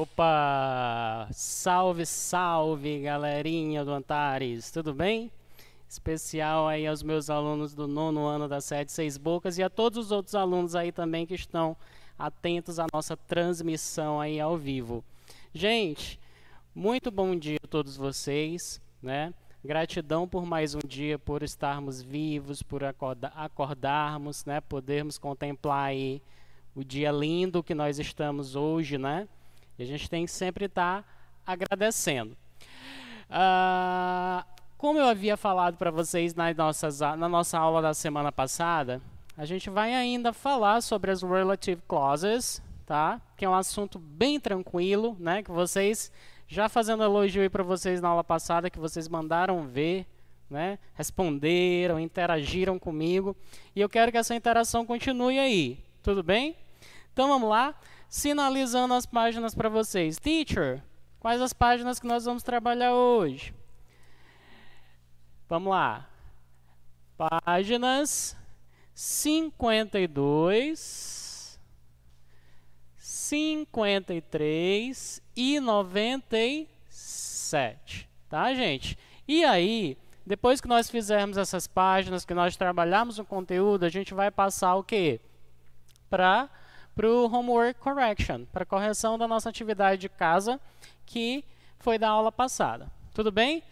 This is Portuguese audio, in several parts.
Opa! Salve, salve, galerinha do Antares, tudo bem? Especial aí aos meus alunos do nono ano da sede Seis Bocas e a todos os outros alunos aí também que estão atentos à nossa transmissão aí ao vivo. Gente, muito bom dia a todos vocês, né? Gratidão por mais um dia, por estarmos vivos, por acorda acordarmos, né? Podermos contemplar aí o dia lindo que nós estamos hoje, né? E a gente tem que sempre estar tá agradecendo. Ah, como eu havia falado para vocês nas nossas, na nossa aula da semana passada, a gente vai ainda falar sobre as relative clauses, tá? Que é um assunto bem tranquilo, né? Que vocês já fazendo elogio para vocês na aula passada que vocês mandaram ver, né? Responderam, interagiram comigo e eu quero que essa interação continue aí. Tudo bem? Então vamos lá sinalizando as páginas para vocês. Teacher, quais as páginas que nós vamos trabalhar hoje? Vamos lá. Páginas 52, 53 e 97. Tá, gente? E aí, depois que nós fizermos essas páginas, que nós trabalharmos o conteúdo, a gente vai passar o quê? Para para o homework correction, para a correção da nossa atividade de casa que foi da aula passada. Tudo bem?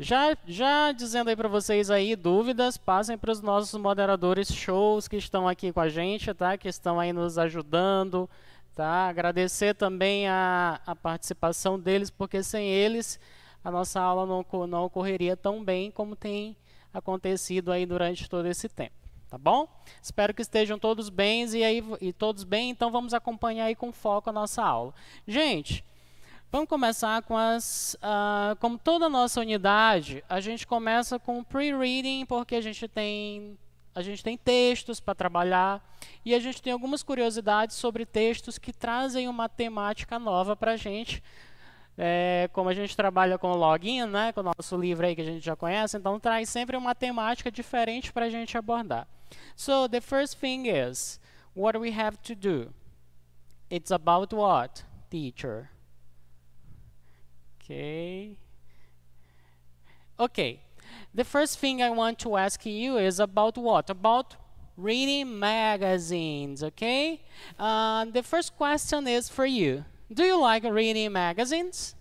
Já, já dizendo aí para vocês aí dúvidas, passem para os nossos moderadores shows que estão aqui com a gente, tá? Que estão aí nos ajudando, tá? Agradecer também a, a participação deles, porque sem eles a nossa aula não, não ocorreria tão bem como tem acontecido aí durante todo esse tempo tá bom? Espero que estejam todos bem e, aí, e todos bem, então vamos acompanhar aí com foco a nossa aula. Gente, vamos começar com as, uh, como toda a nossa unidade, a gente começa com pre-reading, porque a gente tem a gente tem textos para trabalhar e a gente tem algumas curiosidades sobre textos que trazem uma temática nova para a gente. É, como a gente trabalha com o login, né, com o nosso livro aí que a gente já conhece, então traz sempre uma temática diferente para a gente abordar. So the first thing is, what we have to do? It's about what, teacher? Okay. Okay. The first thing I want to ask you is about what? About reading magazines, okay? Uh, the first question is for you. Do you like reading magazines?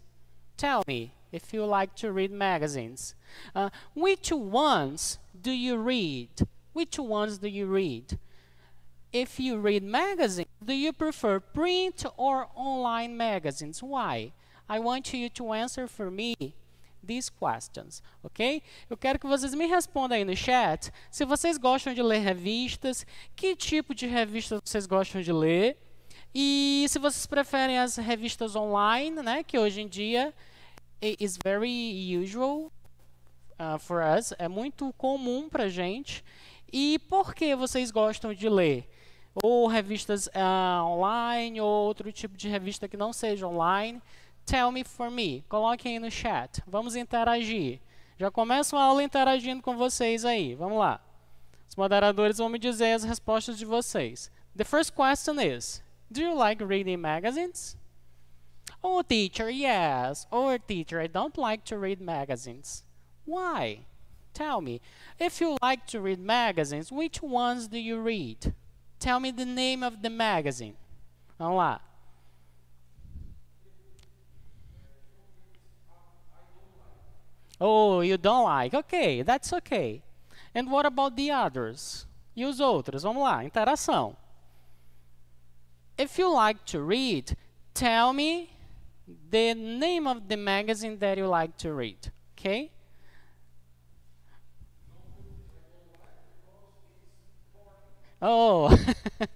Tell me if you like to read magazines. Uh, which ones do you read? Which ones do you read? If you read magazines, do you prefer print or online magazines? Why? I want you to answer for me these questions, ok? Eu quero que vocês me respondam aí no chat se vocês gostam de ler revistas, que tipo de revistas vocês gostam de ler e se vocês preferem as revistas online, né, que hoje em dia is very usual uh, for us, é muito comum para gente e por que vocês gostam de ler? Ou revistas uh, online, ou outro tipo de revista que não seja online. Tell me for me. Coloquem aí no chat. Vamos interagir. Já começo a aula interagindo com vocês aí. Vamos lá. Os moderadores vão me dizer as respostas de vocês. The first question is, do you like reading magazines? Oh, teacher, yes. Or oh, teacher, I don't like to read magazines. Why? Tell me, if you like to read magazines, which ones do you read? Tell me the name of the magazine. Vamos lá. Oh, you don't like. Ok, that's okay. And what about the others? E os outros? Vamos lá, interação. If you like to read, tell me the name of the magazine that you like to read. Okay? Oh,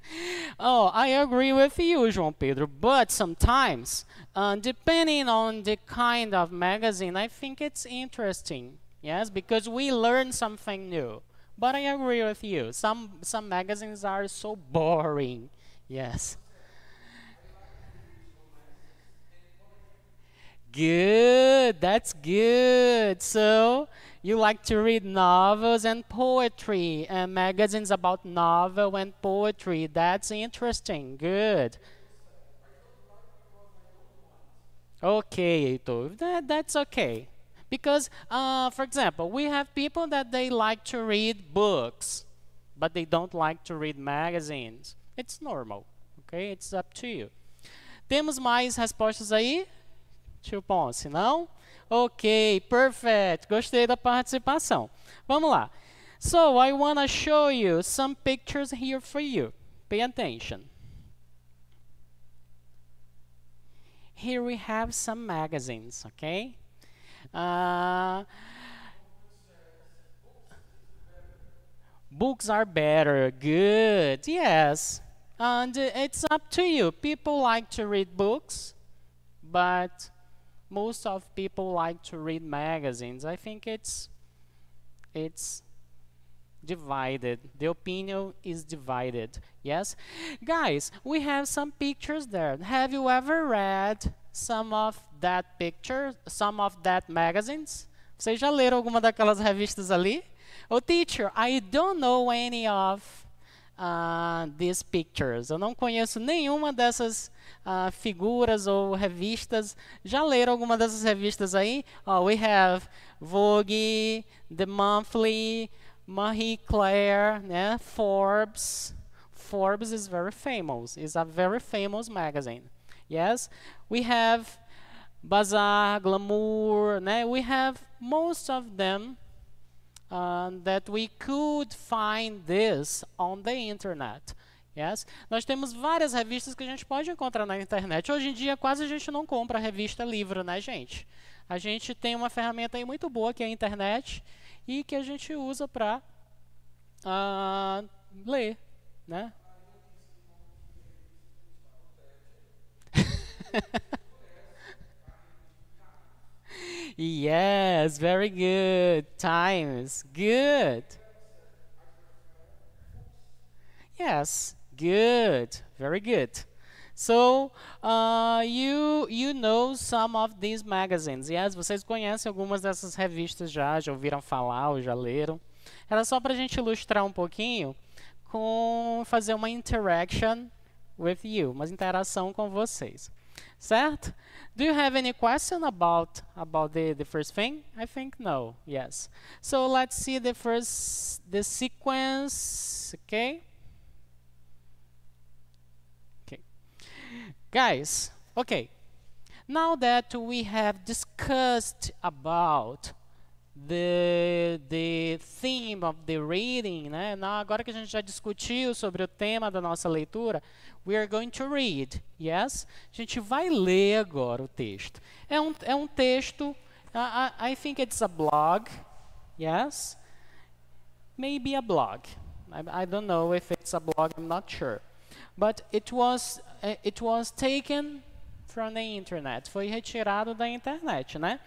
oh, I agree with you, João Pedro. But sometimes, uh, depending on the kind of magazine, I think it's interesting. Yes, because we learn something new. But I agree with you. Some some magazines are so boring. Yes. Good. That's good. So you like to read novels and poetry and uh, magazines about novel and poetry. That's interesting. Good. Okay, Heitor. That, that's okay. Because, uh, for example, we have people that they like to read books, but they don't like to read magazines. It's normal, okay? It's up to you. Temos mais respostas aí? Tio Ponce, não? Ok, perfect. Gostei da participação. Vamos lá. So, I want to show you some pictures here for you. Pay attention. Here we have some magazines, okay? Uh, books are better. Good. Yes. And it's up to you. People like to read books, but most of people like to read magazines. I think it's it's divided. The opinion is divided. Yes? Guys, we have some pictures there. Have you ever read some of that picture, some of that magazines? Vocês já leram alguma daquelas revistas ali? Oh, teacher, I don't know any of uh, these pictures. Eu não conheço nenhuma dessas uh, figuras ou revistas. Já leram alguma dessas revistas aí? Oh, we have Vogue, The Monthly, Marie Claire, né? Forbes. Forbes is very famous. It's a very famous magazine. Yes, we have Bazaar, Glamour, né? we have most of them that we could find this on the internet. Yes? Nós temos várias revistas que a gente pode encontrar na internet. Hoje em dia, quase a gente não compra revista livro, né, gente? A gente tem uma ferramenta aí muito boa que é a internet e que a gente usa para uh, ah, ler, né? Yes, very good. Times. Good. Yes, good. Very good. So, uh, you, you know some of these magazines. Yes, vocês conhecem algumas dessas revistas já, já ouviram falar ou já leram. Era só para a gente ilustrar um pouquinho com fazer uma interaction with you, uma interação com vocês, certo? Do you have any question about, about the, the first thing? I think no, yes. So let's see the first, the sequence, okay? Okay. Guys, okay. Now that we have discussed about the, the theme of the reading, né? Na, agora que a gente já discutiu sobre o tema da nossa leitura, we are going to read, yes? A gente vai ler agora o texto. É um, é um texto, I, I think it's a blog, yes? Maybe a blog. I, I don't know if it's a blog, I'm not sure. But it was, eh, it was taken from the internet, foi retirado da internet, né?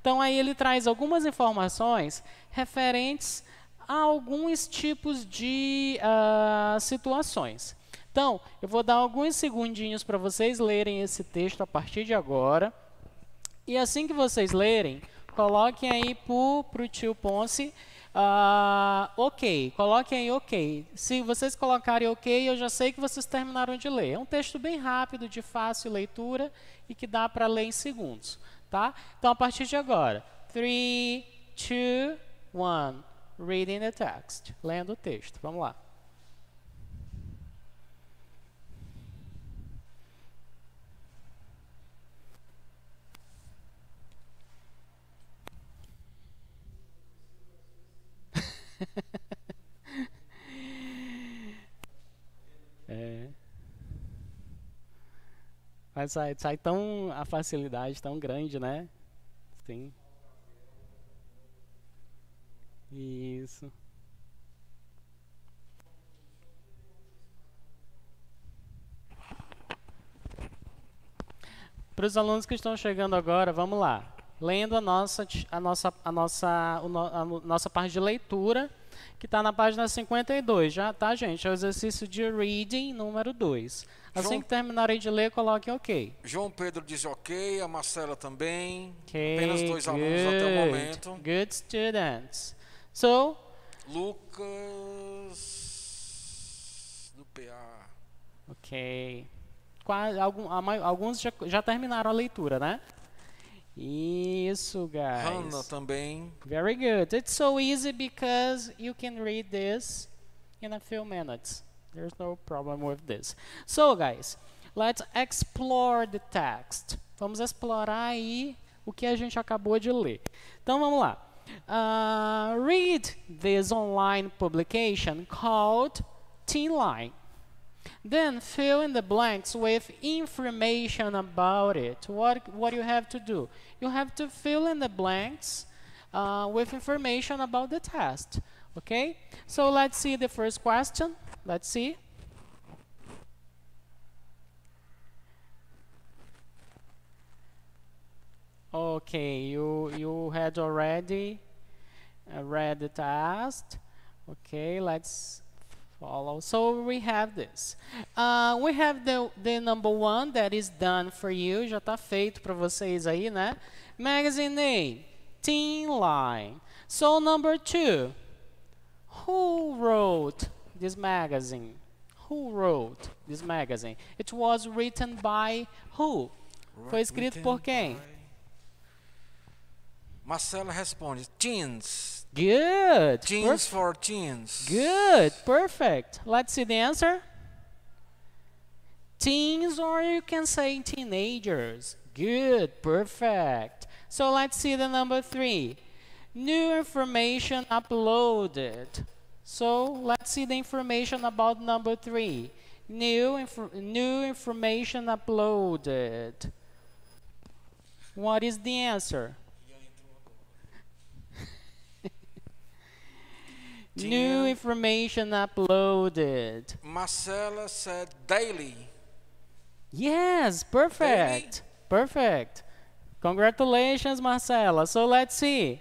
Então aí ele traz algumas informações referentes a alguns tipos de uh, situações. Então, eu vou dar alguns segundinhos para vocês lerem esse texto a partir de agora. E assim que vocês lerem, coloquem aí para o tio Ponce Uh, ok, coloquem ok. Se vocês colocarem ok, eu já sei que vocês terminaram de ler. É um texto bem rápido, de fácil leitura e que dá para ler em segundos. Tá? Então, a partir de agora, 3, 2, 1, reading the text. Lendo o texto. Vamos lá. é. Mas sai, sai tão a facilidade tão grande, né? Sim. Isso. Para os alunos que estão chegando agora, vamos lá lendo a nossa, a nossa, a nossa, a nossa parte de leitura, que está na página 52, já, tá, gente? É o exercício de reading número 2. Assim João, que terminarem de ler, coloque OK. João Pedro diz OK, a Marcela também. Okay, Apenas dois good, alunos até o momento. Good students. So, Lucas do PA. OK. Qual, algum, a, alguns já, já terminaram a leitura, né? Isso, guys. Hannah também. Very good. It's so easy because you can read this in a few minutes. There's no problem with this. So, guys, let's explore the text. Vamos explorar aí o que a gente acabou de ler. Então, vamos lá. Uh, read this online publication called Teen Line. Then fill in the blanks with information about it. What, what you have to do? You have to fill in the blanks uh, with information about the test. Okay? So let's see the first question. Let's see. Okay, you, you had already uh, read the test. Okay, let's follow. So we have this. Uh, we have the, the number one that is done for you. Já está feito para vocês aí, né? Magazine name, teen line. So number two, who wrote this magazine? Who wrote this magazine? It was written by who? Foi escrito por quem? Marcela responde, teens. Good. Jeans Perf for teens. Good. Perfect. Let's see the answer. Teens or you can say teenagers. Good. Perfect. So let's see the number three. New information uploaded. So let's see the information about number three. New, inf new information uploaded. What is the answer? New information uploaded. Marcela said daily. Yes, perfect. Daily. Perfect. Congratulations, Marcela. So let's see.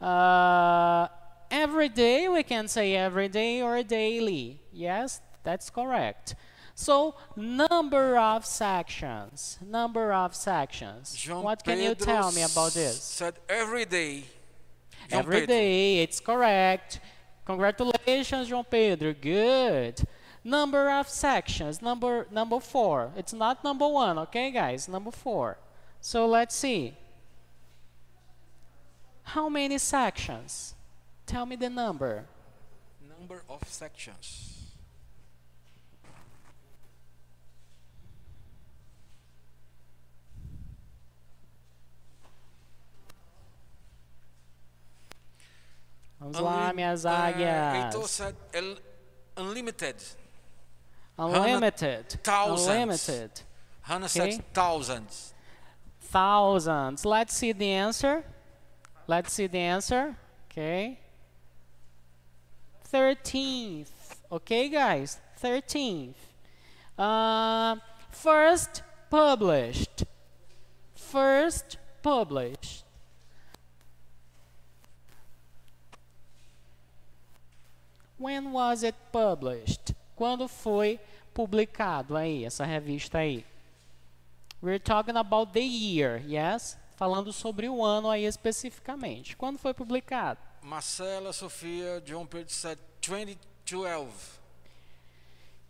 Uh, every day, we can say every day or daily. Yes, that's correct. So, number of sections. Number of sections. Jean what Pedro can you tell me about this? Said every day. Every day, every Pedro. day. It's correct. Congratulations, João Pedro. Good. Number of sections, number, number four. It's not number one, okay, guys? Number four. So let's see. How many sections? Tell me the number. Number of sections. Vamos lá, minhas uh, águias. Uh, unlimited. Unlimited. Thousands. Unlimited. Hannah okay. said thousands. Thousands. Let's see the answer. Let's see the answer. Okay. 13th. Okay, guys. 13th. Uh, first published. First published. When was it published? Quando foi publicado aí, essa revista aí? We're talking about the year, yes? Falando sobre o ano aí especificamente. Quando foi publicado? Marcela Sofia John Pedro 2012.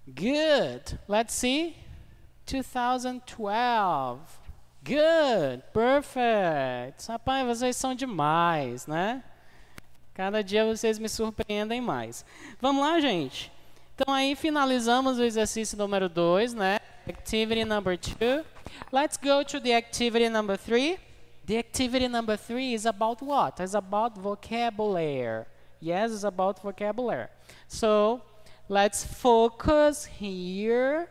Good. Let's see. 2012. Good. Perfect. Rapaz, vocês são demais, né? Cada dia vocês me surpreendem mais. Vamos lá, gente? Então aí finalizamos o exercício número 2, né? Activity number 2. Let's go to the activity number 3. The activity number 3 is about what? It's about vocabulary. Yes, it's about vocabulary. So, let's focus here.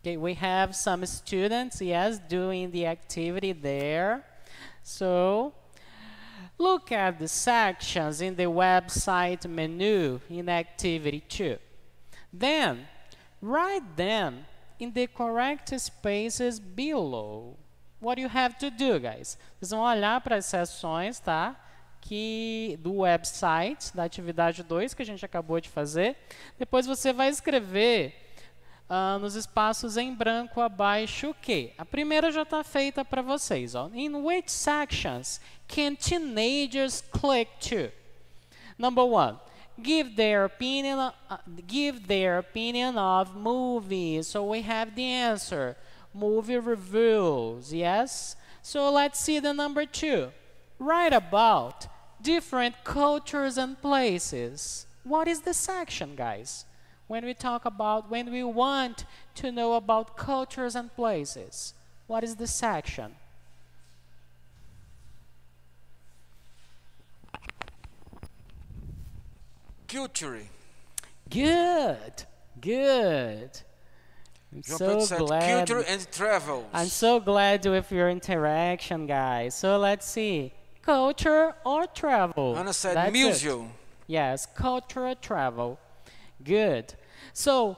Okay, we have some students, yes, doing the activity there. So, Look at the sections in the website menu in activity 2. Then, write them in the correct spaces below. What you have to do, guys? Vocês vão olhar para as seções, tá? que do website, da atividade 2 que a gente acabou de fazer. Depois você vai escrever ah, nos espaços em branco abaixo o que a primeira já está feita para vocês. Ó. In which sections can teenagers click to? Number one, give their opinion, uh, give their opinion of movies. So we have the answer, movie reviews. Yes. So let's see the number two. Write about different cultures and places. What is the section, guys? when we talk about, when we want to know about cultures and places? What is the section? Culture. Good, good. I'm so glad. Culture and travels. I'm so glad with your interaction, guys. So let's see, culture or travel. Anna said That's museum. It. Yes, culture or travel. Good. So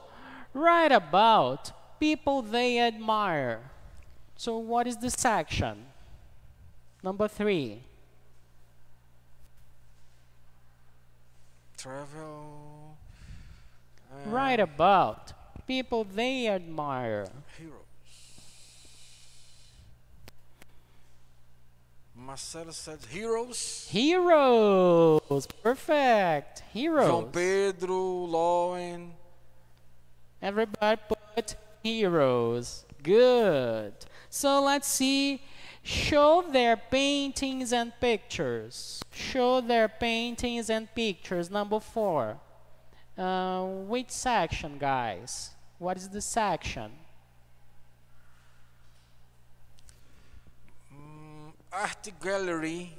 write about people they admire. So what is the section? Number three. Travel. Uh, write about people they admire. Heroes. Marcelo said heroes. Heroes. Perfect. Heroes. João Pedro, Lauren. Everybody put heroes. Good. So let's see. Show their paintings and pictures. Show their paintings and pictures. Number four. Uh, which section, guys? What is the section? Mm, art gallery.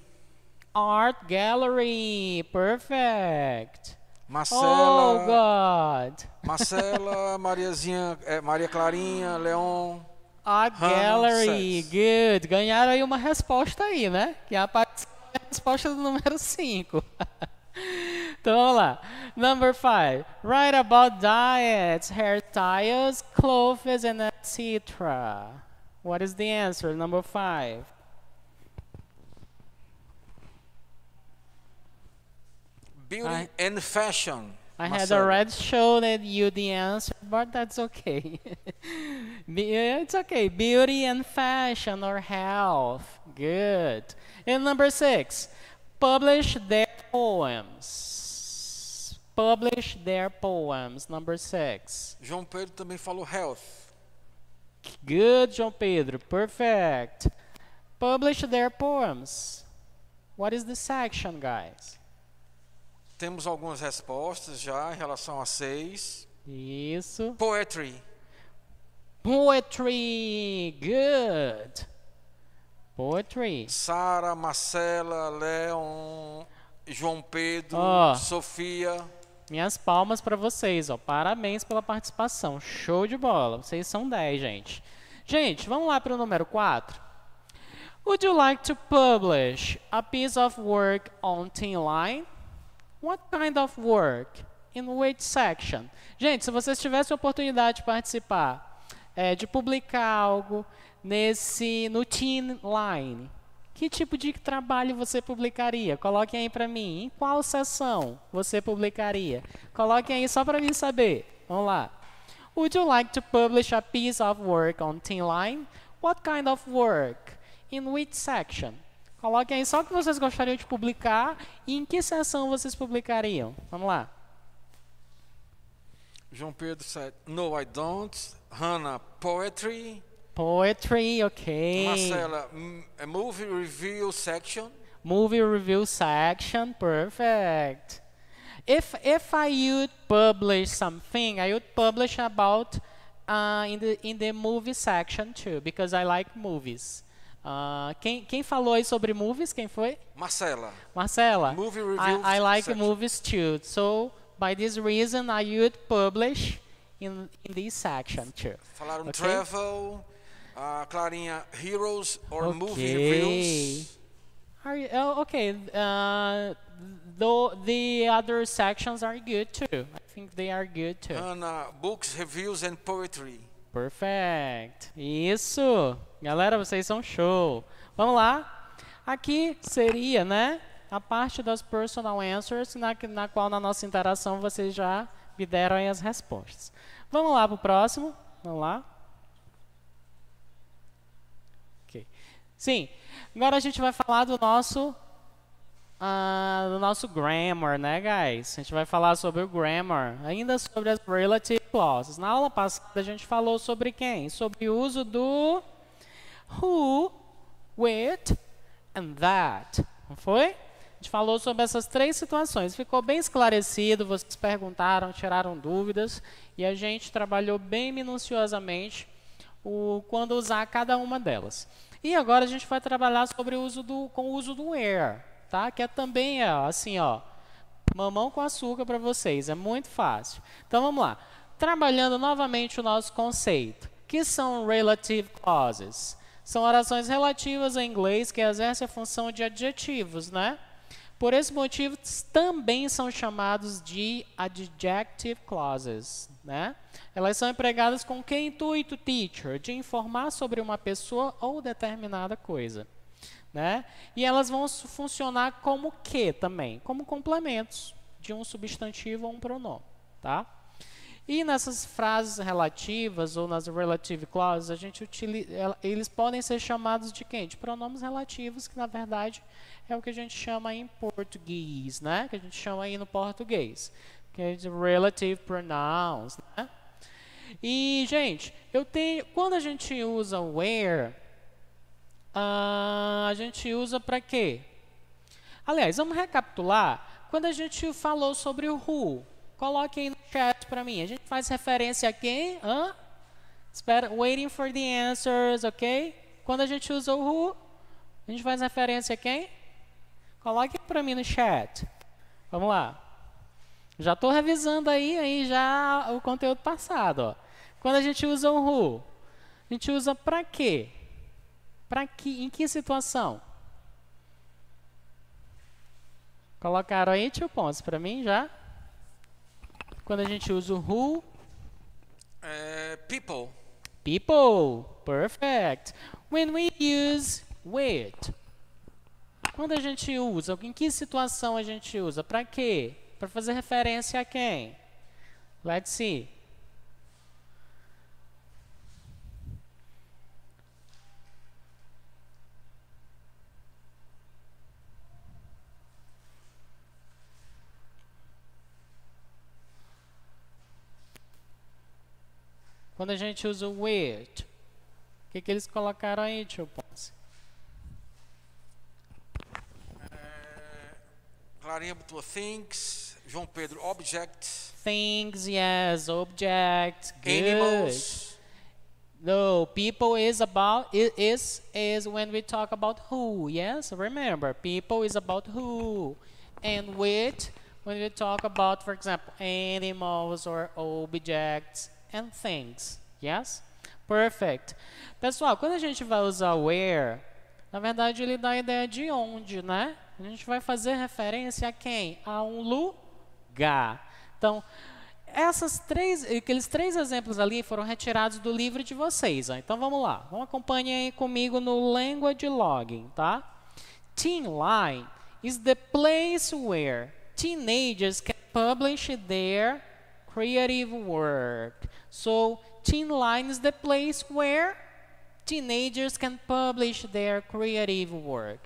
Art gallery. Perfect. Marcela, oh, Marcela, Mariazinha, é, Maria Clarinha, Leon. A Gallery, Sets. good. Ganharam aí uma resposta aí, né? Que é a, parte, a resposta do número 5. então vamos lá. Number 5. Write about diets, hairstyles, clothes, and etc. What is the answer? Number 5. beauty I, and fashion. I had already shown you the answer, but that's okay. Uh, it's okay. Beauty and fashion or health. Good. And number six, publish their poems. Publish their poems. Number six. João Pedro também falou health. Good, João Pedro. Perfect. Publish their poems. What is the section, guys? Temos algumas respostas já em relação a seis. Isso. Poetry. Poetry, good. Poetry. Sara, Marcela, Leon, João Pedro, oh. Sofia. Minhas palmas para vocês, ó. Parabéns pela participação. Show de bola. Vocês são 10, gente. Gente, vamos lá para o número 4. Would you like to publish a piece of work on Teen Line? What kind of work? In which section? Gente, se vocês tivessem a oportunidade de participar, é, de publicar algo nesse, no Teen Line, que tipo de trabalho você publicaria? Coloquem aí para mim. Em qual sessão você publicaria? Coloquem aí só para mim saber. Vamos lá. Would you like to publish a piece of work on Teen Line? What kind of work? In which section? Coloquem aí só o que vocês gostariam de publicar e em que sessão vocês publicariam. Vamos lá. João Pedro said, No, I don't. Hannah, poetry. Poetry, ok. Marcela, movie review section. Movie review section, perfect. If if I would publish something, I would publish about uh, in the in the movie section too because I like movies. Uh, quem, quem, falou aí sobre movies? Quem foi? Marcela. Marcela. Movie reviews I, I like section. movies too. So, by this reason, I would publish in, in this section too. Falaram okay? travel, uh, Clarinha, heroes or okay. movie reviews. Are you, oh, okay. Uh, ah, though the other sections are good too. I think they are good too. And, books, reviews and poetry. Perfect. Isso. Galera, vocês são show. Vamos lá. Aqui seria, né, a parte das personal answers, na, na qual na nossa interação vocês já me deram as respostas. Vamos lá para o próximo. Vamos lá. Ok. Sim. Agora a gente vai falar do nosso ah, no nosso grammar, né, guys? A gente vai falar sobre o grammar, ainda sobre as relative clauses. Na aula passada a gente falou sobre quem? Sobre o uso do who, with and that. Não foi? A gente falou sobre essas três situações. Ficou bem esclarecido, vocês perguntaram, tiraram dúvidas e a gente trabalhou bem minuciosamente o, quando usar cada uma delas. E agora a gente vai trabalhar sobre o uso do, com o uso do where tá? Que é também é, assim, ó, mamão com açúcar para vocês, é muito fácil. Então vamos lá. Trabalhando novamente o nosso conceito, que são relative clauses. São orações relativas em inglês que exercem a função de adjetivos, né? Por esse motivo, também são chamados de adjective clauses. Né? Elas são empregadas com que intuito, teacher? De informar sobre uma pessoa ou determinada coisa. Né? E elas vão funcionar como que também? Como complementos de um substantivo ou um pronome. Tá? E nessas frases relativas ou nas relative clauses, a gente utiliza, eles podem ser chamados de quem? De pronomes relativos, que na verdade é o que a gente chama em português, né? Que a gente chama aí no português, que é de relative pronouns, né? E gente, eu tenho, quando a gente usa where ah, a gente usa para quê? Aliás, vamos recapitular. Quando a gente falou sobre o who, coloque aí no chat para mim. A gente faz referência a quem? Hã? Espera, waiting for the answers, ok? Quando a gente usa o who, a gente faz referência a quem? Coloque para mim no chat. Vamos lá. Já estou revisando aí, aí já o conteúdo passado. Ó. Quando a gente usa o who, a gente usa para quê? Para que, em que situação? Colocaram aí two pontos para mim já? Quando a gente usa o who? Uh, people. People. Perfect. When we use with. Quando a gente usa, em que situação a gente usa? Para quê? Para fazer referência a quem? Let's see. Quando a gente usa o it, o que, que eles colocaram aí, tio Ponce? É, Clarinha botou things, João Pedro, objects. Things, yes, objects, Animals. No, people is about is is when we talk about who. Yes, remember, people is about who, and with when we talk about, for example, animals or objects and things. Yes? Perfect. Pessoal, quando a gente vai usar where, na verdade ele dá a ideia de onde, né? A gente vai fazer referência a quem? A um lugar. Então, essas três, aqueles três exemplos ali foram retirados do livro de vocês. Ó. Então vamos lá, vamos aí comigo no language logging, tá? Teen line is the place where teenagers can publish their creative work. So Teen Line is the place where teenagers can publish their creative work.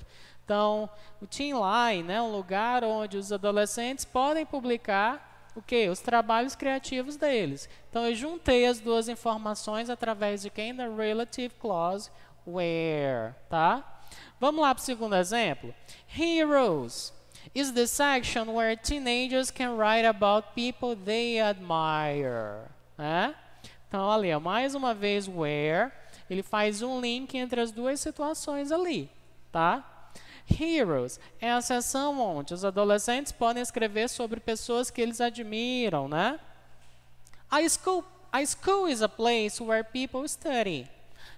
Então, o Teen Line né, é um lugar onde os adolescentes podem publicar o quê? Os trabalhos criativos deles. Então, eu juntei as duas informações através de quem? Da relative clause where, tá? Vamos lá para o segundo exemplo. Heroes is the section where teenagers can write about people they admire. Né? Então, ali, ó, mais uma vez, where, ele faz um link entre as duas situações ali, tá? Heroes é a seção onde os adolescentes podem escrever sobre pessoas que eles admiram, né? A school, a school is a place where people study.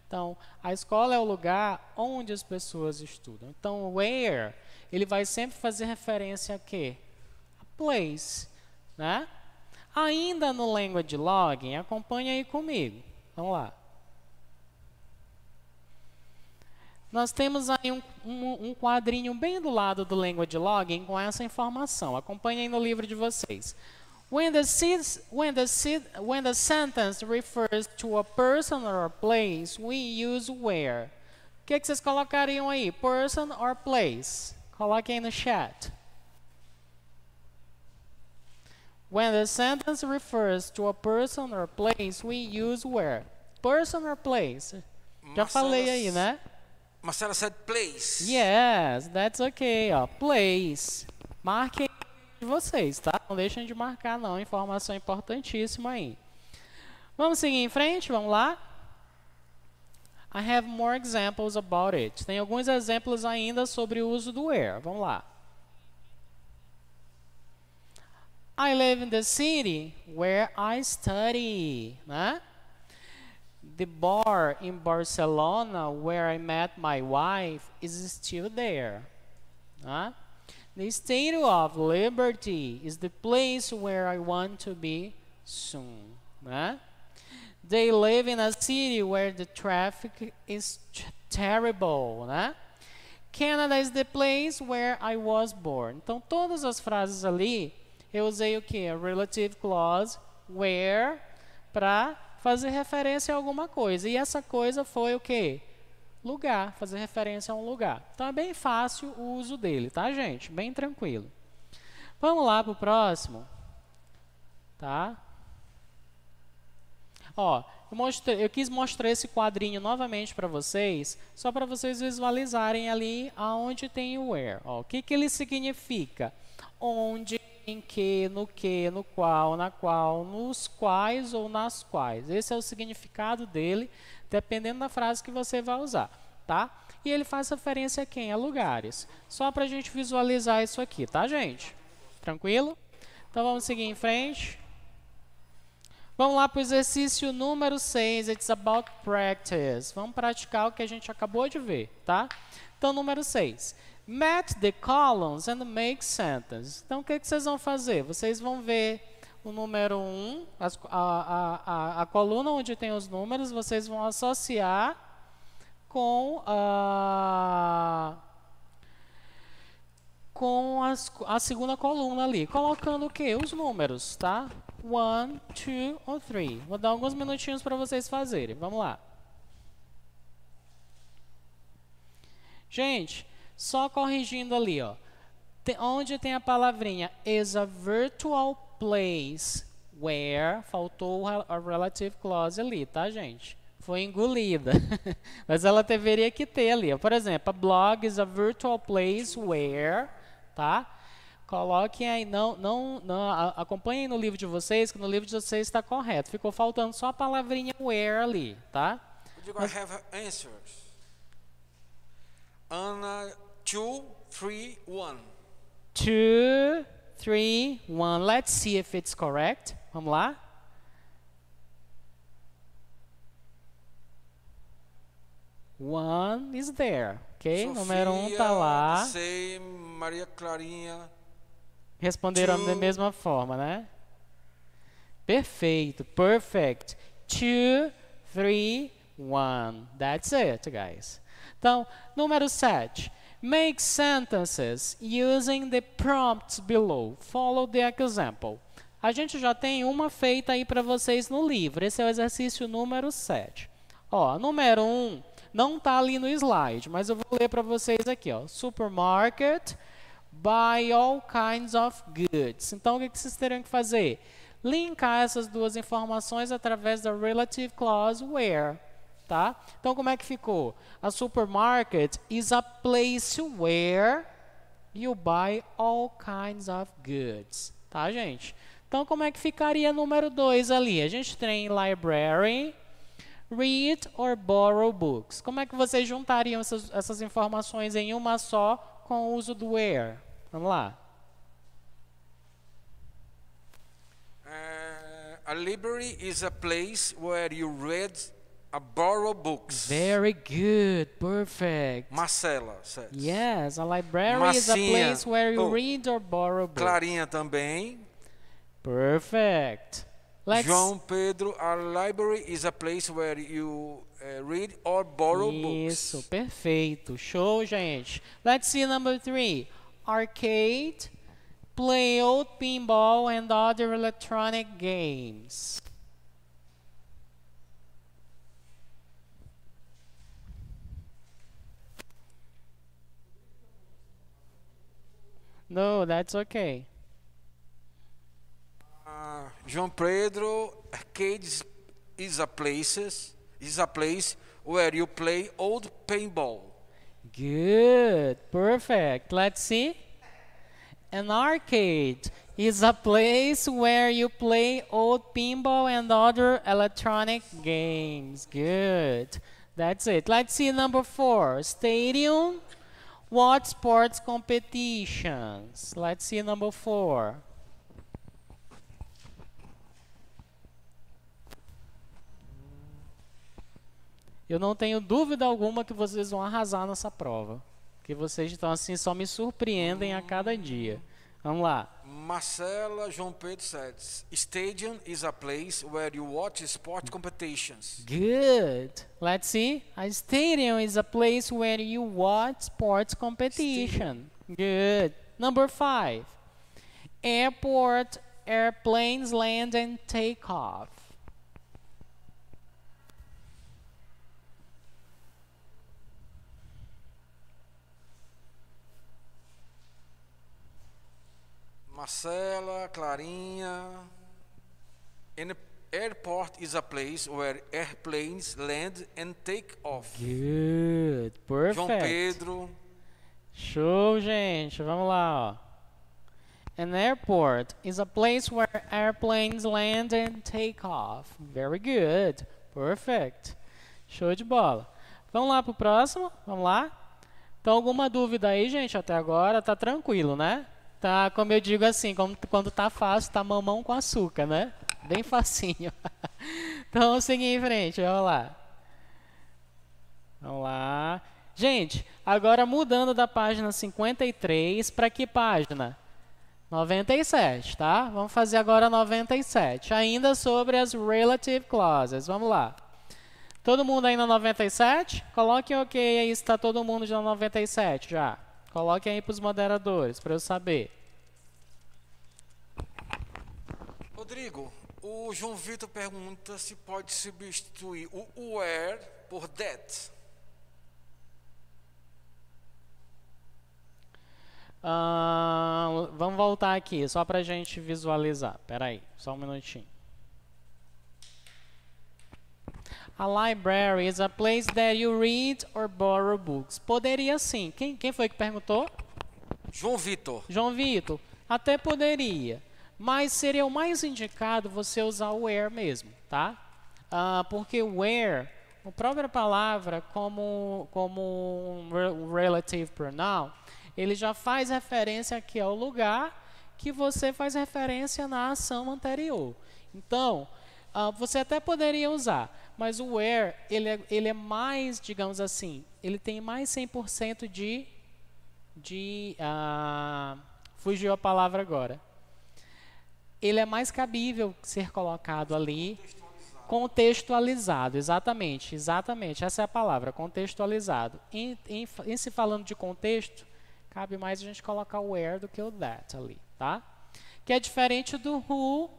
Então, a escola é o lugar onde as pessoas estudam. Então, where ele vai sempre fazer referência a quê? A place, né? Ainda no language logging, acompanha aí comigo. Vamos lá. Nós temos aí um, um, um, quadrinho bem do lado do language logging com essa informação. aí no livro de vocês. When the, when, the, when the sentence refers to a person or a place, we use where. O que, que vocês colocariam aí? Person or place? Coloquem no chat. When the sentence refers to a person or place, we use where. Person or place. Já falei aí, né? Marcela said place. Yes, that's okay. Ó, place. Marquem de vocês, tá? Não deixem de marcar, não. Informação importantíssima aí. Vamos seguir em frente, vamos lá. I have more examples about it. Tem alguns exemplos ainda sobre o uso do where. Vamos lá. I live in the city where I study. Né? The bar in Barcelona where I met my wife is still there. Né? The Statue of Liberty is the place where I want to be soon. Né? They live in a city where the traffic is terrible, né? Canada is the place where I was born. Então, todas as frases ali, eu usei o que? A relative clause, where, para fazer referência a alguma coisa. E essa coisa foi o que? Lugar, fazer referência a um lugar. Então, é bem fácil o uso dele, tá, gente? Bem tranquilo. Vamos lá para o próximo. Tá? Ó, eu, mostrei, eu quis mostrar esse quadrinho novamente para vocês, só para vocês visualizarem ali aonde tem o where. Ó, o que, que ele significa? Onde, em que, no que, no qual, na qual, nos quais ou nas quais. Esse é o significado dele, dependendo da frase que você vai usar, tá? E ele faz referência a quem? A lugares. Só para a gente visualizar isso aqui, tá, gente? Tranquilo? Então vamos seguir em frente. Vamos lá para o exercício número 6, it's about practice. Vamos praticar o que a gente acabou de ver, tá? Então, número 6. Match the columns and make sentences. Então, o que, que vocês vão fazer? Vocês vão ver o número 1, um, a, a, a, a, coluna onde tem os números, vocês vão associar com a com as, a segunda coluna ali, colocando o que? Os números, tá? one, two ou three. Vou dar alguns minutinhos para vocês fazerem. Vamos lá. Gente, só corrigindo ali, ó. Tem, onde tem a palavrinha is a virtual place where, faltou a relative clause ali, tá, gente? Foi engolida. Mas ela deveria que ter ali, ó. Por exemplo, a blog is a virtual place where, tá? Coloquem aí, não, não, não, acompanhem no livro de vocês, que no livro de vocês está correto. Ficou faltando só a palavrinha where ali, tá? Digo, Mas, I have answers. Anna, two, three, one. Two, three, one. Let's see if it's correct. Vamos lá. One is there, Okay. Sofia, Número um tá lá. Sei, Maria Clarinha. Responderam to. da mesma forma, né? Perfeito. Perfect. Two, three, one. That's it, guys. Então, número 7. Make sentences using the prompts below. Follow the example. A gente já tem uma feita aí para vocês no livro. Esse é o exercício número 7. Ó, número 1 não está ali no slide, mas eu vou ler para vocês aqui. Ó. Supermarket, buy all kinds of goods. Então, o que, vocês teriam que fazer? Linkar essas duas informações através da relative clause where. Tá? Então, como é que ficou? A supermarket is a place where you buy all kinds of goods. Tá, gente? Então, como é que ficaria número 2 ali? A gente tem library, read or borrow books. Como é que vocês juntariam essas, essas informações em uma só com o uso do where? Vamos lá. Uh, a library is a place where you read a borrow books. Very good, perfect. Marcela, says. Yes, a library Massinha. is a place where you oh. read or borrow books. Clarinha também. Perfect. Let's João Pedro, a library is a place where you uh, read or borrow Isso, books. Isso, perfeito. Show, gente. Let's see number three. arcade, play old pinball and other electronic games. No, that's okay. Uh, João Pedro, arcades is a places is a place where you play old paintball. Good, perfect. Let's see. An arcade is a place where you play old pinball and other electronic games. Good. That's it. Let's see number four. Stadium. What sports competitions? Let's see number four. Eu não tenho dúvida alguma que vocês vão arrasar nessa prova. Que vocês estão assim, só me surpreendem a cada dia. Vamos lá. Marcela João Pedro says, Stadium is a place where you watch sport competitions. Good. Let's see. A stadium is a place where you watch sports competition. Stadium. Good. Number five. Airport, airplanes land and take off. Marcela, Clarinha. An airport is a place where airplanes land and take off. Good, perfect. João Pedro. Show, gente. Vamos lá, ó. An airport is a place where airplanes land and take off. Very good. Perfect. Show de bola. Vamos lá pro próximo? Vamos lá? Então, alguma dúvida aí, gente, até agora? Tá tranquilo, né? Tá, como eu digo assim, como, quando tá fácil, tá mamão com açúcar, né? Bem facinho. então, vamos seguir em frente, vamos lá. Vamos lá. Gente, agora mudando da página 53 para que página? 97, tá? Vamos fazer agora 97. Ainda sobre as relative clauses. Vamos lá. Todo mundo aí na 97? Coloque OK aí se está todo mundo já na 97 já. Coloquem aí para os moderadores, para eu saber. Rodrigo, o João Vitor pergunta se pode substituir o where por that. Uh, vamos voltar aqui, só para a gente visualizar. Pera aí, só um minutinho. A library is a place that you read or borrow books. Poderia sim. Quem, quem foi que perguntou? João Vitor. João Vitor. Até poderia. Mas seria o mais indicado você usar o where mesmo, tá? Uh, porque where, a própria palavra, como, como um relative pronoun, ele já faz referência aqui ao lugar que você faz referência na ação anterior. Então, uh, você até poderia usar. Mas o where, ele é, ele é mais, digamos assim, ele tem mais 100% de... de ah, fugiu a palavra agora. Ele é mais cabível ser colocado ali. Contextualizado. contextualizado, exatamente, exatamente. Essa é a palavra, contextualizado. Em, em, em se falando de contexto, cabe mais a gente colocar o where do que o that ali, tá? Que é diferente do who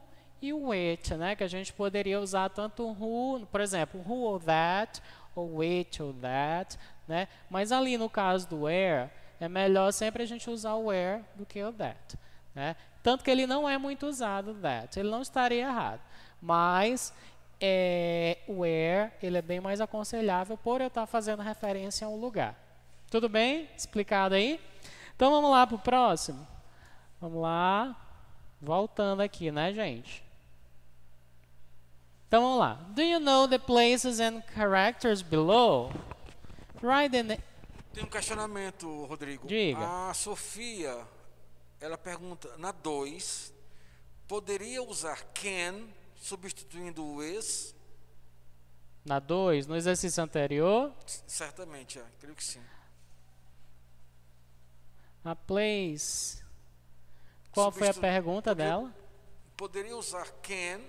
e o it, né, que a gente poderia usar tanto who, por exemplo, who ou that, ou it ou that, né? Mas ali no caso do where, é melhor sempre a gente usar o where do que o that, né? Tanto que ele não é muito usado that, ele não estaria errado, mas é, where ele é bem mais aconselhável por eu estar fazendo referência a um lugar. Tudo bem? Explicado aí? Então vamos lá para o próximo. Vamos lá. Voltando aqui, né, gente? Então vamos lá. Do you know the places and characters below? Write the Tem um questionamento, Rodrigo. Diga. A Sofia, ela pergunta na 2, poderia usar can substituindo o is? Na 2, no exercício anterior? Certamente, é. creio que sim. A place. Qual Substitu... foi a pergunta Poder... dela? Poderia usar can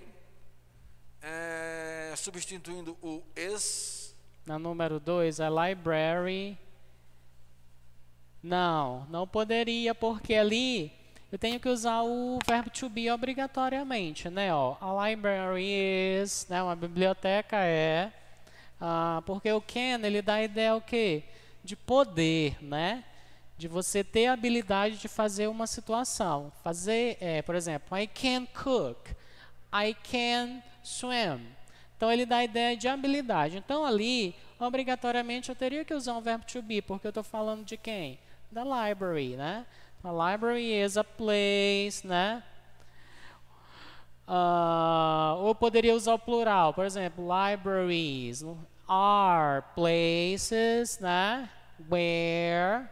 é, substituindo o is. Na número 2, a library. Não, não poderia, porque ali eu tenho que usar o verbo to be obrigatoriamente, né? Ó, a library is, né? Uma biblioteca é. Ah, porque o can, ele dá a ideia o quê? De poder, né? De você ter a habilidade de fazer uma situação. Fazer, é, por exemplo, I can cook. I can swam. Então ele dá a ideia de habilidade. Então ali, obrigatoriamente eu teria que usar um verbo to be, porque eu estou falando de quem? Da library, né? A library is a place, né? Uh, ou poderia usar o plural, por exemplo, libraries are places, né? Where.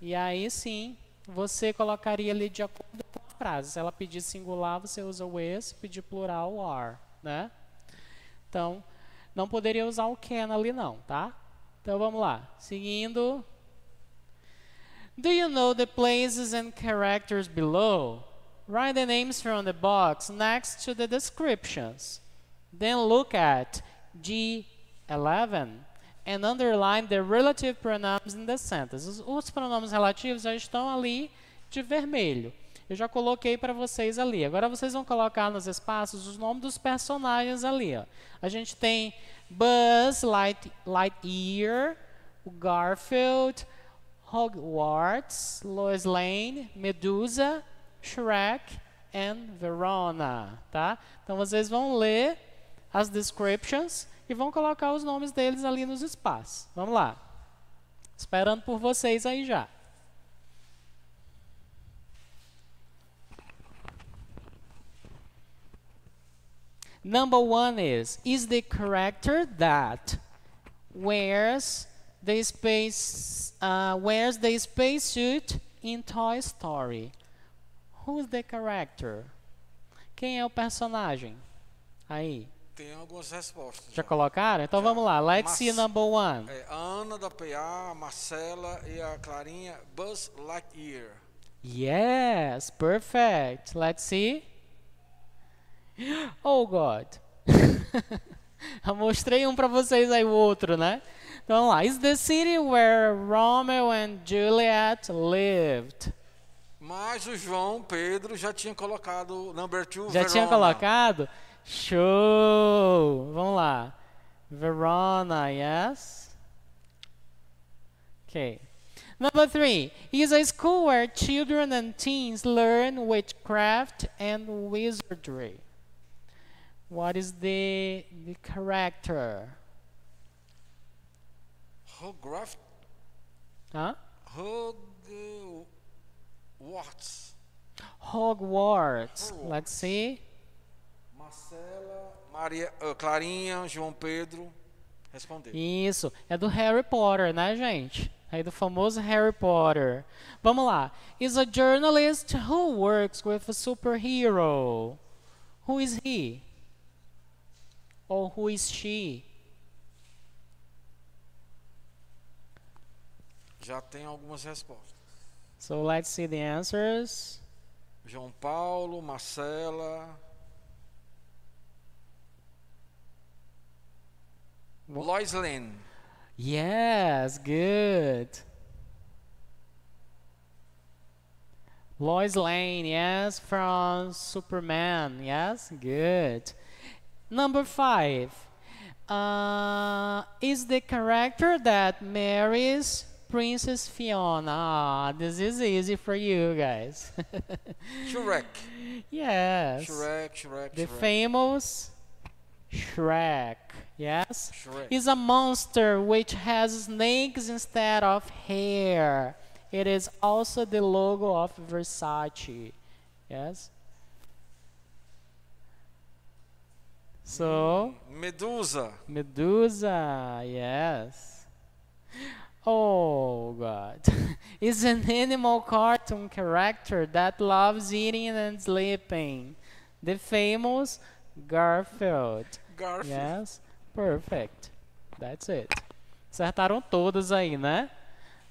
E aí sim, você colocaria ali de acordo com a frase. Se ela pedir singular, você usa o is, se pedir plural, o are né? Então, não poderia usar o can ali não, tá? Então vamos lá, seguindo. Do you know the places and characters below? Write the names from the box next to the descriptions. Then look at G11 and underline the relative pronouns in the sentences. Os pronomes relativos já estão ali de vermelho. Eu já coloquei para vocês ali. Agora vocês vão colocar nos espaços os nomes dos personagens ali. Ó. A gente tem Buzz Light, Lightyear, Garfield, Hogwarts, Lois Lane, Medusa, Shrek e Verona, tá? Então vocês vão ler as descriptions e vão colocar os nomes deles ali nos espaços. Vamos lá. Esperando por vocês aí já. Number one is, is the character that wears the space uh, wears the spacesuit in Toy Story. Who's the character? Quem é o personagem? Aí. Tem algumas respostas. Já, já. Né? colocaram? Então já. vamos lá. Let's Mas, see number one. É, a Ana da PA, a Marcela e a Clarinha Buzz Lightyear. Yes, perfect. Let's see. Oh God. Eu mostrei um para vocês aí o outro, né? Então vamos lá. Is the city where Romeo and Juliet lived? Mas o João Pedro já tinha colocado number two. Já Verona. tinha colocado? Show! Vamos lá. Verona, yes? Okay. Number three is a school where children and teens learn witchcraft and wizardry. What is the, the character? Hogwarts. Huh? Hogwarts. Uh, Hogwarts. Hogwarts. Let's see. Marcela, Maria, uh, Clarinha, João Pedro respondeu. Isso. É do Harry Potter, né, gente? aí do famoso Harry Potter. Vamos lá. Is a journalist who works with a superhero. Who is he? Or who is she? Já tem algumas respostas. So let's see the answers. João Paulo, Marcela. What? Lois Lane. Yes, good. Lois Lane, yes, from Superman. Yes, good. Number five, uh, is the character that marries Princess Fiona. Ah, this is easy for you guys. Shrek. Yes. Shrek, Shrek, The Shrek. famous Shrek. Yes? Shrek. Is a monster which has snakes instead of hair. It is also the logo of Versace. Yes? So Medusa. Medusa, yes. Oh God, it's an animal cartoon character that loves eating and sleeping. The famous Garfield. Garfield. Yes, perfect. That's it. Acertaram todas aí, né?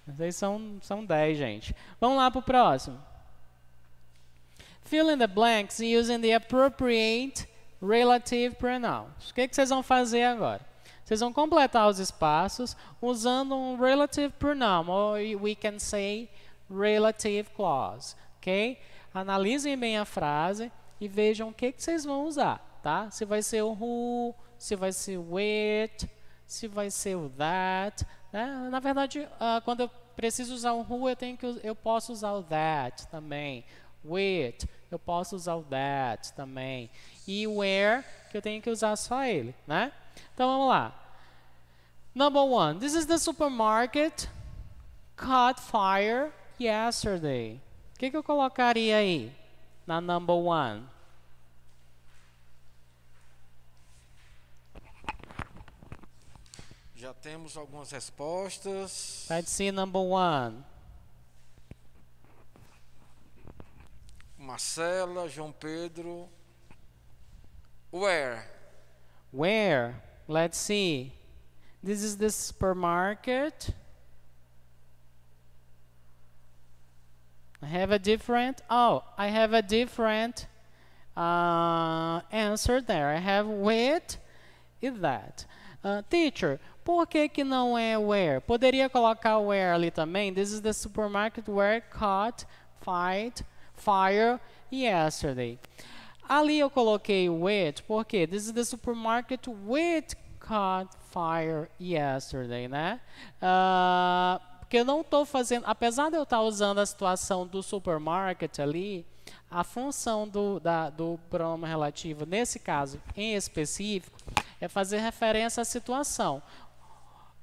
Vocês são, são 10, gente. Vamos lá pro próximo. Fill in the blanks using the appropriate relative pronouns. O que, que vocês vão fazer agora? Vocês vão completar os espaços usando um relative pronoun, ou we can say relative clause, ok? Analisem bem a frase e vejam o que, que vocês vão usar, tá? Se vai ser o who, se vai ser o it, se vai ser o that, né? Na verdade, uh, quando eu preciso usar o who, eu, tenho que, eu posso usar o that também, with, eu posso usar o that também. E where, que eu tenho que usar só ele, né? Então vamos lá. Number one, this is the supermarket caught fire yesterday. O que, que eu colocaria aí na number one? Já temos algumas respostas. Let's see number one. Marcela, João Pedro. Where? Where? Let's see. This is the supermarket. I have a different, oh, I have a different uh, answer there. I have with e that. Uh, teacher, por que que não é where? Poderia colocar where ali também? This is the supermarket where caught fight fire yesterday. Ali eu coloquei which, porque this is the supermarket which caught fire yesterday, né? Uh, porque eu não estou fazendo, apesar de eu estar tá usando a situação do supermarket ali, a função do, da, do pronome relativo, nesse caso em específico, é fazer referência à situação.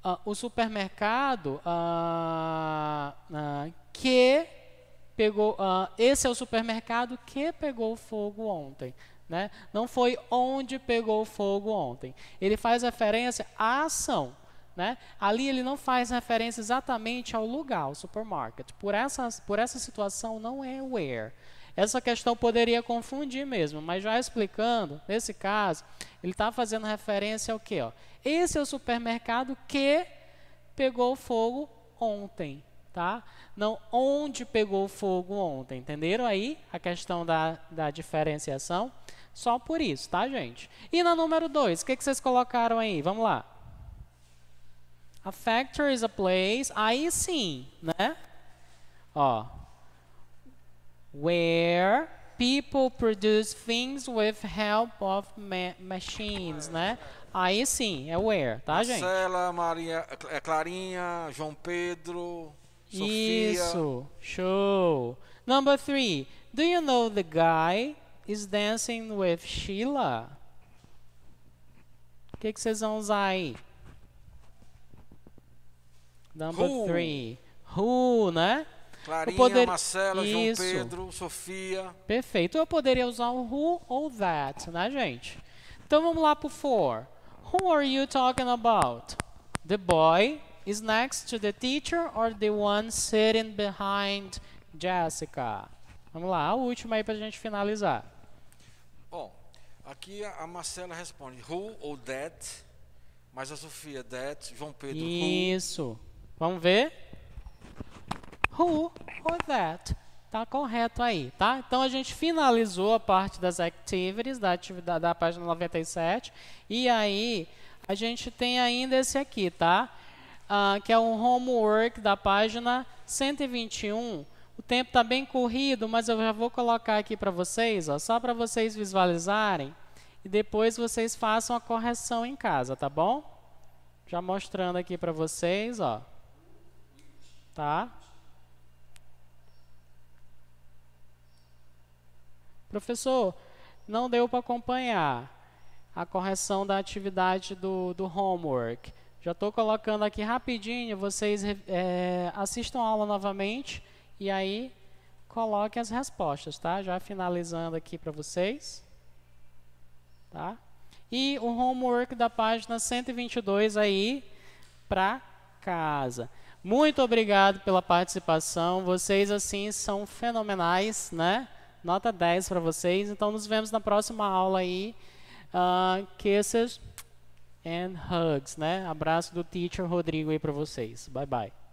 Uh, o supermercado uh, que pegou, uh, esse é o supermercado que pegou fogo ontem. Né? Não foi onde pegou fogo ontem. Ele faz referência à ação. Né? Ali ele não faz referência exatamente ao lugar, ao supermarket. Por essa, por essa situação não é where. Essa questão poderia confundir mesmo, mas já explicando, nesse caso, ele está fazendo referência ao quê? Ó? Esse é o supermercado que pegou fogo ontem tá? Não onde pegou fogo ontem, entenderam aí a questão da, da diferenciação? Só por isso, tá, gente? E na número 2, o que, que vocês colocaram aí? Vamos lá. A factory is a place, aí sim, né? Ó, where people produce things with help of ma machines, né? Aí sim, é where, tá, Marcela, gente? Marcela, Maria, Clarinha, João Pedro, Sofia. Isso, show. Number three, do you know the guy is dancing with Sheila? O que, vocês vão usar aí? Number Who? three, who, né? Clarinha, poder... Marcela, Isso. João Pedro, Sofia. Perfeito. Eu poderia usar o who ou that, né, gente? Então vamos lá pro for. Who are you talking about? The boy is next to the teacher or the one sitting behind Jessica? Vamos lá, a última aí para a gente finalizar. Bom, aqui a Marcela responde who ou that, mas a Sofia that, João Pedro Isso. Vamos ver? Who or that. Tá correto aí, tá? Então a gente finalizou a parte das activities da atividade da página 97 e aí a gente tem ainda esse aqui, tá? Ah, que é um homework da página 121. O tempo está bem corrido, mas eu já vou colocar aqui para vocês, ó, só para vocês visualizarem. E depois vocês façam a correção em casa, tá bom? Já mostrando aqui para vocês, ó. Tá? Professor, não deu para acompanhar a correção da atividade do, do homework. Já estou colocando aqui rapidinho, vocês é, assistam a aula novamente e aí coloquem as respostas, tá? Já finalizando aqui para vocês. Tá? E o homework da página 122 aí para casa. Muito obrigado pela participação. Vocês, assim, são fenomenais, né? Nota 10 para vocês. Então, nos vemos na próxima aula aí. Uh, que vocês and hugs, né? Abraço do teacher Rodrigo aí para vocês. Bye bye.